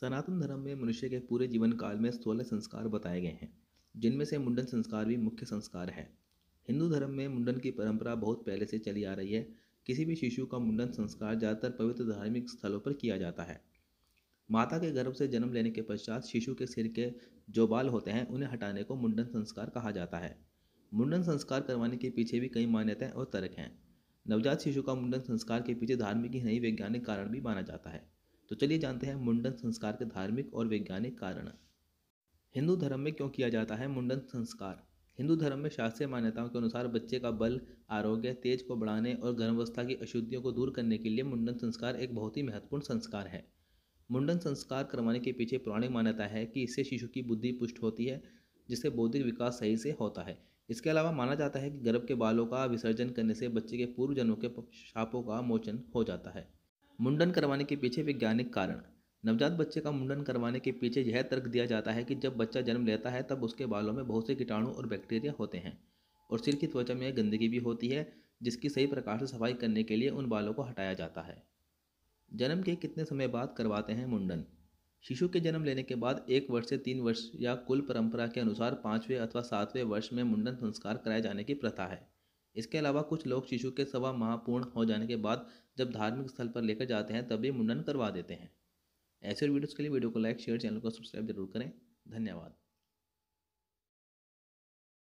सनातन धर्म में मनुष्य के पूरे जीवन काल में सोलह संस्कार बताए गए हैं जिनमें से मुंडन संस्कार भी मुख्य संस्कार है हिंदू धर्म में मुंडन की परंपरा बहुत पहले से चली आ रही है किसी भी शिशु का मुंडन संस्कार ज़्यादातर पवित्र धार्मिक स्थलों पर किया जाता है माता के गर्भ से जन्म लेने के पश्चात शिशु के सिर के जो बाल होते हैं उन्हें हटाने को मुंडन संस्कार कहा जाता है मुंडन संस्कार करवाने के पीछे भी कई मान्यताएं और तर्क हैं नवजात शिशु का मुंडन संस्कार के पीछे धार्मिक ही नहीं वैज्ञानिक कारण भी माना जाता है तो चलिए जानते हैं मुंडन संस्कार के धार्मिक और वैज्ञानिक कारण हिंदू धर्म में क्यों किया जाता है मुंडन संस्कार हिंदू धर्म में शास्त्रीय मान्यताओं के अनुसार बच्चे का बल आरोग्य तेज को बढ़ाने और गर्भावस्था की अशुद्धियों को दूर करने के लिए मुंडन संस्कार एक बहुत ही महत्वपूर्ण संस्कार है मुंडन संस्कार करवाने के पीछे पौराणिक मान्यता है कि इससे शिशु की बुद्धि पुष्ट होती है जिससे बौद्धिक विकास सही से होता है इसके अलावा माना जाता है कि गर्भ के बालों का विसर्जन करने से बच्चे के पूर्व जन्मों के शापों का मोचन हो जाता है मुंडन करवाने के पीछे वैज्ञानिक कारण नवजात बच्चे का मुंडन करवाने के पीछे यह तर्क दिया जाता है कि जब बच्चा जन्म लेता है तब उसके बालों में बहुत से कीटाणु और बैक्टीरिया होते हैं और सिर की त्वचा में गंदगी भी होती है जिसकी सही प्रकार से सफाई करने के लिए उन बालों को हटाया जाता है जन्म के कितने समय बाद करवाते हैं मुंडन शिशु के जन्म लेने के बाद एक वर्ष से तीन वर्ष या कुल परंपरा के अनुसार पाँचवें अथवा सातवें वर्ष में मुंडन संस्कार कराए जाने की प्रथा है इसके अलावा कुछ लोग शिशु के सवा माह पूर्ण हो जाने के बाद जब धार्मिक स्थल पर लेकर जाते हैं तभी मुंडन करवा देते हैं ऐसे वीडियोस के लिए वीडियो को लाइक शेयर चैनल को सब्सक्राइब जरूर करें धन्यवाद